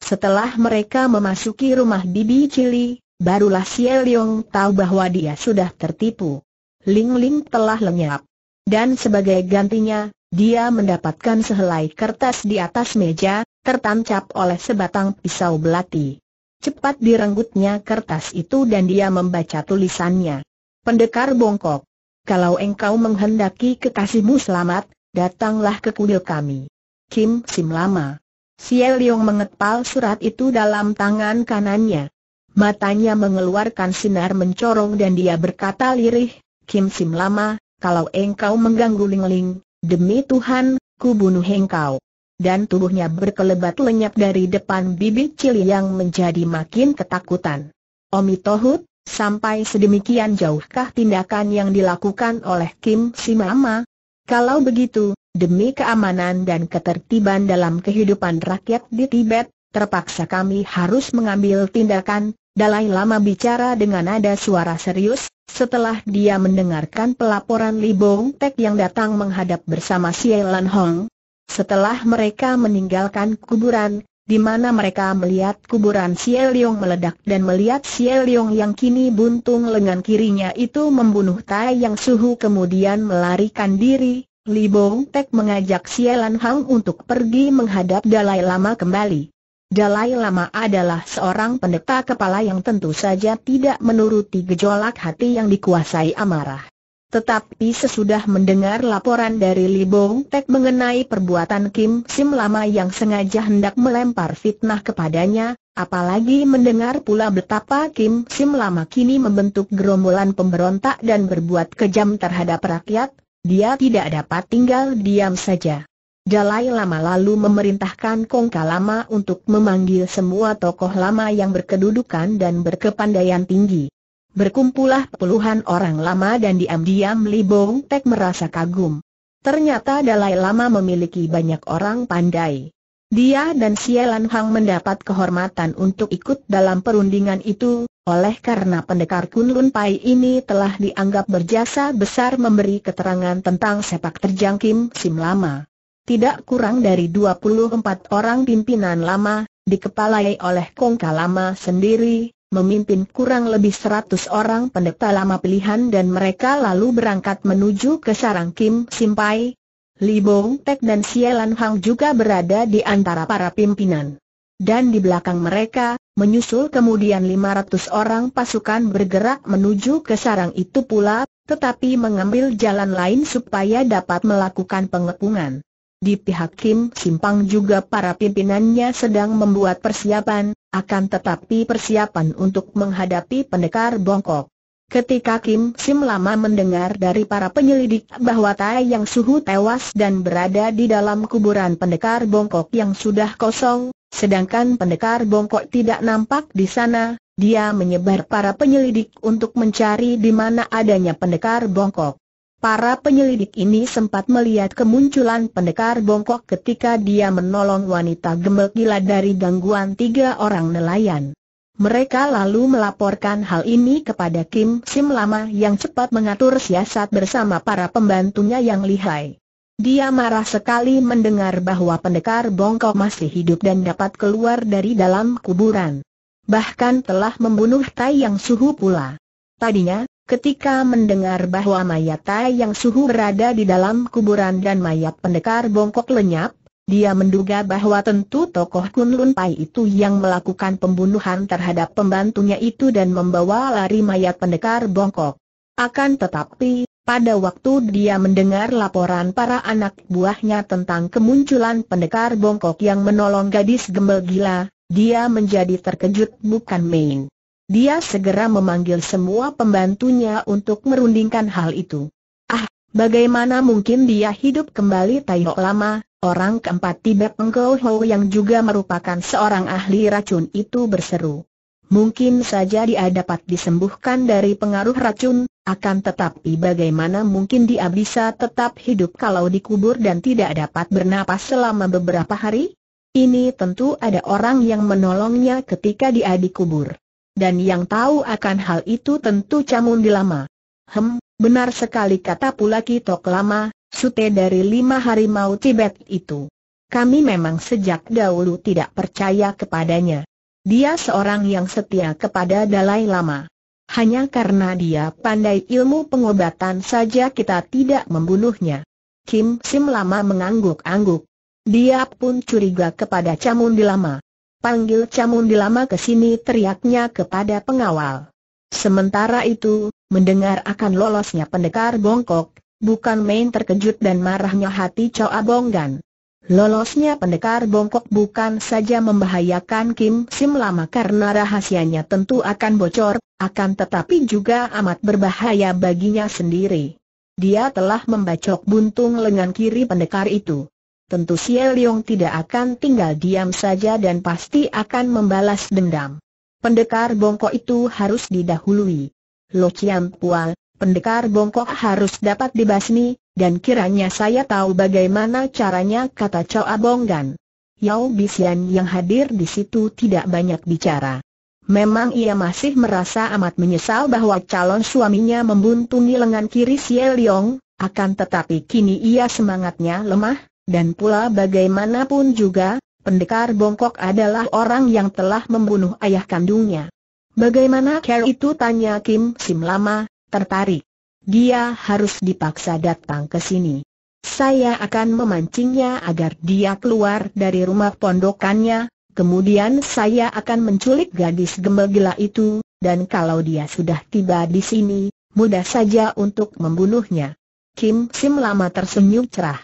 Setelah mereka memasuki rumah Bibi Cili, barulah Xie tahu bahwa dia sudah tertipu. Ling Ling telah lenyap. Dan sebagai gantinya, dia mendapatkan sehelai kertas di atas meja, tertancap oleh sebatang pisau belati. Cepat direnggutnya kertas itu dan dia membaca tulisannya. Pendekar bongkok. Kalau engkau menghendaki kekasihmu selamat, datanglah ke kuil kami. Kim Sim Lama. Xie Leong mengepal surat itu dalam tangan kanannya. Matanya mengeluarkan sinar mencorong dan dia berkata lirih, Kim Sim Lama, kalau engkau mengganggu Ling Ling, Demi Tuhan, ku bunuh engkau. Dan tubuhnya berkelebat lenyap dari depan bibit cili yang menjadi makin ketakutan. Omi Tohut, sampai sedemikian jauhkah tindakan yang dilakukan oleh Kim Simama? Kalau begitu, demi keamanan dan ketertiban dalam kehidupan rakyat di Tibet, terpaksa kami harus mengambil tindakan, Dalai Lama bicara dengan nada suara serius, setelah dia mendengarkan pelaporan Li Bong Tek yang datang menghadap bersama Xie Lan Hong, setelah mereka meninggalkan kuburan, di mana mereka melihat kuburan Xie Liong meledak dan melihat Xie Liong yang kini buntung lengan kirinya itu membunuh Tai Yang Suhu kemudian melarikan diri, Li Bong Tek mengajak Xie Lan Hong untuk pergi menghadap Dalai Lama kembali. Dalai Lama adalah seorang pendeta kepala yang tentu saja tidak menuruti gejolak hati yang dikuasai amarah. Tetapi sesudah mendengar laporan dari Li Bong Tek mengenai perbuatan Kim Sim Lama yang sengaja hendak melempar fitnah kepadanya, apalagi mendengar pula betapa Kim Sim Lama kini membentuk gerombolan pemberontak dan berbuat kejam terhadap rakyat, dia tidak dapat tinggal diam saja. Dalai Lama lalu memerintahkan Kongka Lama untuk memanggil semua tokoh lama yang berkedudukan dan berkepandaian tinggi. Berkumpulah puluhan orang lama dan diam-diam Li Bong Tek merasa kagum. Ternyata Dalai Lama memiliki banyak orang pandai. Dia dan Sialan Hang mendapat kehormatan untuk ikut dalam perundingan itu, oleh karena pendekar Kunlun Pai ini telah dianggap berjasa besar memberi keterangan tentang sepak terjang Kim Sim Lama. Tidak kurang dari 24 orang pimpinan lama, dikepalai oleh Kongka Lama sendiri, memimpin kurang lebih 100 orang pendeta lama pilihan dan mereka lalu berangkat menuju ke sarang Kim Simpai. Li Bong Tek dan Sielan Hang juga berada di antara para pimpinan. Dan di belakang mereka, menyusul kemudian 500 orang pasukan bergerak menuju ke sarang itu pula, tetapi mengambil jalan lain supaya dapat melakukan pengepungan. Di pihak Kim Simpang juga para pimpinannya sedang membuat persiapan, akan tetapi persiapan untuk menghadapi pendekar bongkok. Ketika Kim Sim lama mendengar dari para penyelidik bahwa Tai Yang Suhu tewas dan berada di dalam kuburan pendekar bongkok yang sudah kosong, sedangkan pendekar bongkok tidak nampak di sana, dia menyebar para penyelidik untuk mencari di mana adanya pendekar bongkok. Para penyelidik ini sempat melihat kemunculan pendekar bongkok ketika dia menolong wanita gembel gila dari gangguan tiga orang nelayan. Mereka lalu melaporkan hal ini kepada Kim Sim Lama yang cepat mengatur siasat bersama para pembantunya yang lihai. Dia marah sekali mendengar bahwa pendekar bongkok masih hidup dan dapat keluar dari dalam kuburan. Bahkan telah membunuh Tai Yang Suhu pula. Tadinya, Ketika mendengar bahwa mayat yang suhu berada di dalam kuburan dan mayat pendekar bongkok lenyap, dia menduga bahwa tentu tokoh Kunlun Pai itu yang melakukan pembunuhan terhadap pembantunya itu dan membawa lari mayat pendekar bongkok. Akan tetapi, pada waktu dia mendengar laporan para anak buahnya tentang kemunculan pendekar bongkok yang menolong gadis gembel gila, dia menjadi terkejut bukan main. Dia segera memanggil semua pembantunya untuk merundingkan hal itu. Ah, bagaimana mungkin dia hidup kembali Tayo lama, orang keempat Tibet Engkau Ho yang juga merupakan seorang ahli racun itu berseru. Mungkin saja dia dapat disembuhkan dari pengaruh racun, akan tetapi bagaimana mungkin dia bisa tetap hidup kalau dikubur dan tidak dapat bernapas selama beberapa hari? Ini tentu ada orang yang menolongnya ketika dia dikubur dan yang tahu akan hal itu tentu camun di Lama. Hem, benar sekali kata pula Kitok Lama, sute dari lima hari mau Tibet itu. Kami memang sejak dahulu tidak percaya kepadanya. Dia seorang yang setia kepada Dalai Lama. Hanya karena dia pandai ilmu pengobatan saja kita tidak membunuhnya. Kim Sim Lama mengangguk-angguk. Dia pun curiga kepada Camundi Lama. Panggil camun di lama ke sini teriaknya kepada pengawal. Sementara itu, mendengar akan lolosnya pendekar bongkok, bukan main terkejut dan marahnya hati Chow Abonggan. Lolosnya pendekar bongkok bukan saja membahayakan Kim Sim Lama karena rahasianya tentu akan bocor, akan tetapi juga amat berbahaya baginya sendiri. Dia telah membacok buntung lengan kiri pendekar itu tentu Xie Liong tidak akan tinggal diam saja dan pasti akan membalas dendam. Pendekar bongkok itu harus didahului. Lo Chiam Pual, pendekar bongkok harus dapat dibasmi, dan kiranya saya tahu bagaimana caranya kata Chow Abonggan. Yao Bixian yang hadir di situ tidak banyak bicara. Memang ia masih merasa amat menyesal bahwa calon suaminya membuntungi lengan kiri Xie Liong, akan tetapi kini ia semangatnya lemah, dan pula bagaimanapun juga, pendekar bongkok adalah orang yang telah membunuh ayah kandungnya. Bagaimana care itu tanya Kim Sim lama, tertarik. Dia harus dipaksa datang ke sini. Saya akan memancingnya agar dia keluar dari rumah pondokannya, kemudian saya akan menculik gadis gembel gila itu, dan kalau dia sudah tiba di sini, mudah saja untuk membunuhnya. Kim Sim lama tersenyum cerah.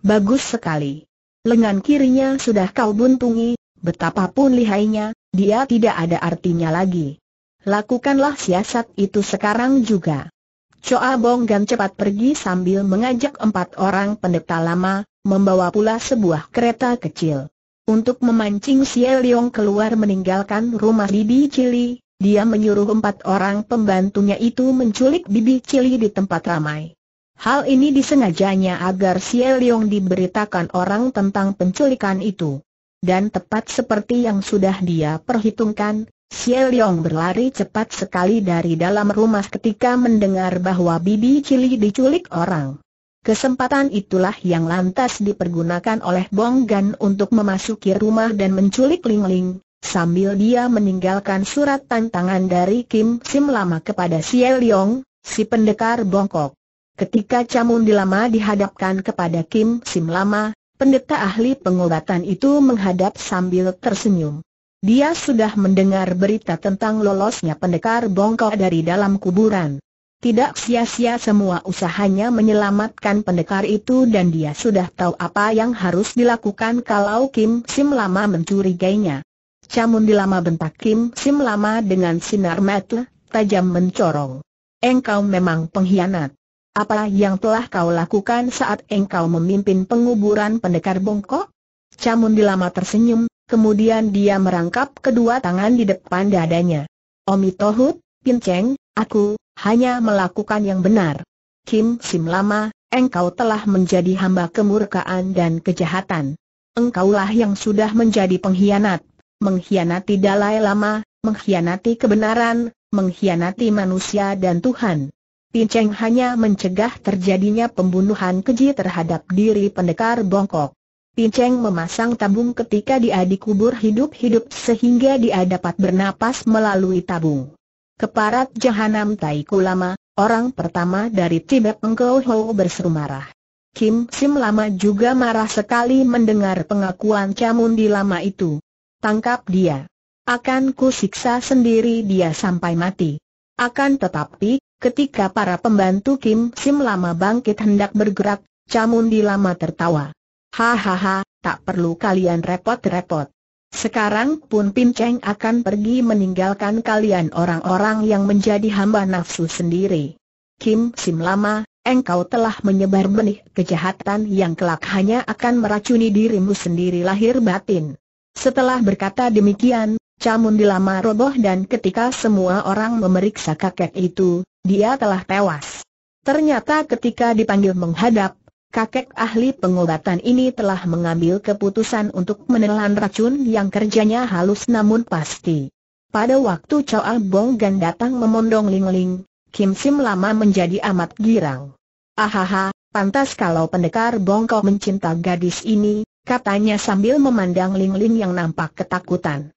Bagus sekali. Lengan kirinya sudah kau buntungi, betapapun lihainya, dia tidak ada artinya lagi. Lakukanlah siasat itu sekarang juga. Choa Bonggan cepat pergi sambil mengajak empat orang pendeta lama, membawa pula sebuah kereta kecil. Untuk memancing Xie Leong keluar meninggalkan rumah Bibi Cili, dia menyuruh empat orang pembantunya itu menculik Bibi Cili di tempat ramai. Hal ini disengajanya agar Xie Yong diberitakan orang tentang penculikan itu. Dan tepat seperti yang sudah dia perhitungkan, Xie Yong berlari cepat sekali dari dalam rumah ketika mendengar bahwa Bibi Cili diculik orang. Kesempatan itulah yang lantas dipergunakan oleh Bong Gan untuk memasuki rumah dan menculik Ling Ling, sambil dia meninggalkan surat tantangan dari Kim Sim Lama kepada Xie Yong, si pendekar bongkok. Ketika Camun Dilama dihadapkan kepada Kim Sim Lama, pendeta ahli pengobatan itu menghadap sambil tersenyum. Dia sudah mendengar berita tentang lolosnya pendekar bongkok dari dalam kuburan. Tidak sia-sia semua usahanya menyelamatkan pendekar itu dan dia sudah tahu apa yang harus dilakukan kalau Kim Sim Lama mencurigainya. Camun dilama bentak Kim Sim Lama dengan sinar mata tajam mencorong. Engkau memang pengkhianat. Apa yang telah kau lakukan saat engkau memimpin penguburan pendekar bongkok? Camun Dilama tersenyum, kemudian dia merangkap kedua tangan di depan dadanya. Omi Tohut, Pinceng, aku, hanya melakukan yang benar. Kim Sim Lama, engkau telah menjadi hamba kemurkaan dan kejahatan. Engkaulah yang sudah menjadi pengkhianat, mengkhianati Dalai Lama, mengkhianati kebenaran, mengkhianati manusia dan Tuhan. Pincheng hanya mencegah terjadinya pembunuhan keji terhadap diri pendekar bongkok. Pincheng memasang tabung ketika dia dikubur hidup-hidup sehingga dia dapat bernapas melalui tabung. Keparat Jahanam Tai Kulama, orang pertama dari Tibet Engkau Ho berseru marah. Kim Sim Lama juga marah sekali mendengar pengakuan camun di Lama itu. Tangkap dia. Akan ku siksa sendiri dia sampai mati. Akan tetapi, Ketika para pembantu Kim Sim lama bangkit hendak bergerak, Camundi lama tertawa. Hahaha, tak perlu kalian repot-repot. Sekarang pun Pin Cheng akan pergi meninggalkan kalian orang-orang yang menjadi hamba nafsu sendiri. Kim Sim Lama, engkau telah menyebar benih kejahatan yang kelak hanya akan meracuni dirimu sendiri lahir batin. Setelah berkata demikian, Camun Lama roboh dan ketika semua orang memeriksa kakek itu, dia telah tewas. Ternyata ketika dipanggil menghadap, kakek ahli pengobatan ini telah mengambil keputusan untuk menelan racun yang kerjanya halus namun pasti. Pada waktu Choa Bong Gan datang memondong Ling Ling, Kim Sim lama menjadi amat girang. Ahaha, pantas kalau pendekar bongkok mencinta gadis ini, katanya sambil memandang Ling Ling yang nampak ketakutan.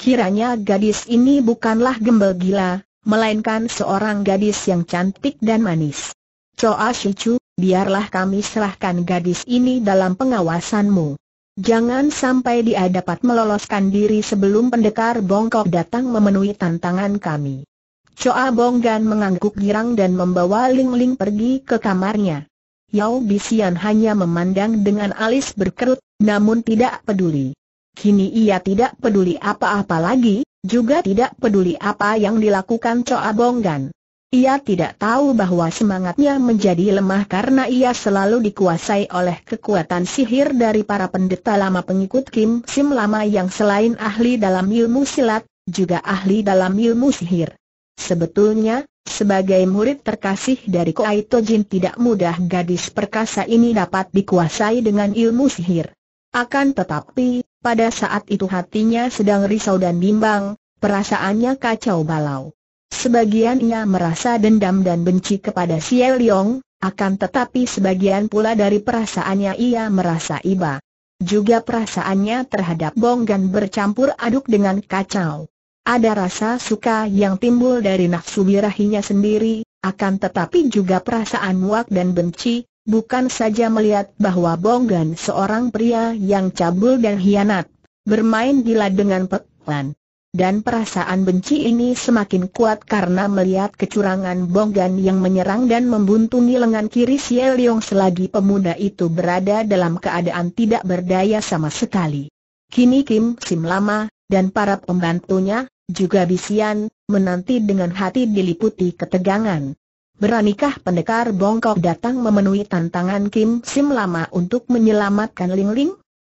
Kiranya gadis ini bukanlah gembel gila, melainkan seorang gadis yang cantik dan manis. Choa Shichu, biarlah kami serahkan gadis ini dalam pengawasanmu. Jangan sampai dia dapat meloloskan diri sebelum pendekar bongkok datang memenuhi tantangan kami. Choa Bonggan mengangguk girang dan membawa Ling Ling pergi ke kamarnya. Yao Bixian hanya memandang dengan alis berkerut, namun tidak peduli. Kini ia tidak peduli apa-apa lagi, juga tidak peduli apa yang dilakukan Choa Bonggan. Ia tidak tahu bahwa semangatnya menjadi lemah karena ia selalu dikuasai oleh kekuatan sihir dari para pendeta lama pengikut Kim Sim lama yang selain ahli dalam ilmu silat, juga ahli dalam ilmu sihir. Sebetulnya, sebagai murid terkasih dari Koai Tojin tidak mudah gadis perkasa ini dapat dikuasai dengan ilmu sihir. Akan tetapi, pada saat itu hatinya sedang risau dan bimbang, perasaannya kacau balau. Sebagian ia merasa dendam dan benci kepada si Liong, akan tetapi sebagian pula dari perasaannya ia merasa iba. Juga perasaannya terhadap Bonggan bercampur aduk dengan kacau. Ada rasa suka yang timbul dari nafsu birahinya sendiri, akan tetapi juga perasaan muak dan benci, Bukan saja melihat bahwa Bonggan seorang pria yang cabul dan hianat, bermain gila dengan pekan, Dan perasaan benci ini semakin kuat karena melihat kecurangan Bonggan yang menyerang dan membuntungi lengan kiri Siel Leong selagi pemuda itu berada dalam keadaan tidak berdaya sama sekali. Kini Kim Sim Lama, dan para pembantunya, juga bisian, menanti dengan hati diliputi ketegangan. Beranikah pendekar bongkok datang memenuhi tantangan Kim Sim Lama untuk menyelamatkan Ling Ling?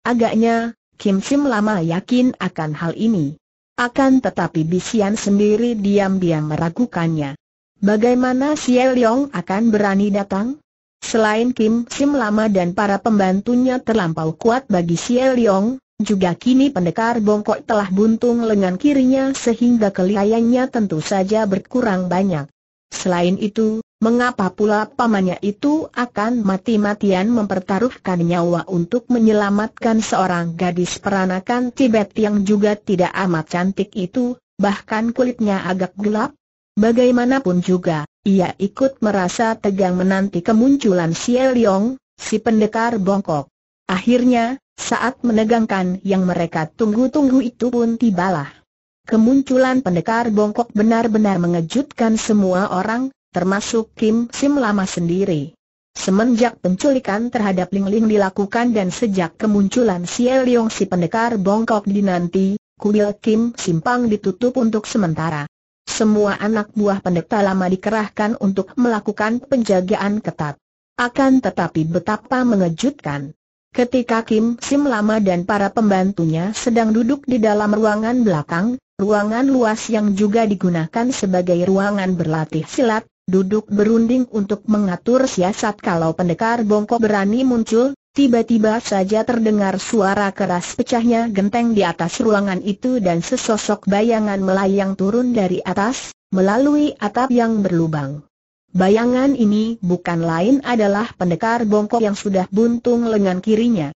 Agaknya, Kim Sim Lama yakin akan hal ini. Akan tetapi Bisian sendiri diam-diam meragukannya. Bagaimana Xie Leong akan berani datang? Selain Kim Sim Lama dan para pembantunya terlampau kuat bagi Xie Leong, juga kini pendekar bongkok telah buntung lengan kirinya sehingga kelihayannya tentu saja berkurang banyak. Selain itu, mengapa pula pamannya itu akan mati-matian mempertaruhkan nyawa untuk menyelamatkan seorang gadis peranakan Tibet yang juga tidak amat cantik itu, bahkan kulitnya agak gelap? Bagaimanapun juga, ia ikut merasa tegang menanti kemunculan Xie Liong, si pendekar bongkok. Akhirnya, saat menegangkan yang mereka tunggu-tunggu itu pun tibalah. Kemunculan pendekar bongkok benar-benar mengejutkan semua orang, termasuk Kim Sim Lama sendiri. Semenjak penculikan terhadap Ling Ling dilakukan dan sejak kemunculan Xie Yongsi si pendekar bongkok dinanti, kuil Kim Simpang ditutup untuk sementara. Semua anak buah pendeta lama dikerahkan untuk melakukan penjagaan ketat. Akan tetapi betapa mengejutkan. Ketika Kim Sim Lama dan para pembantunya sedang duduk di dalam ruangan belakang, ruangan luas yang juga digunakan sebagai ruangan berlatih silat, duduk berunding untuk mengatur siasat kalau pendekar bongkok berani muncul, tiba-tiba saja terdengar suara keras pecahnya genteng di atas ruangan itu dan sesosok bayangan melayang turun dari atas, melalui atap yang berlubang. Bayangan ini bukan lain adalah pendekar bongkok yang sudah buntung lengan kirinya.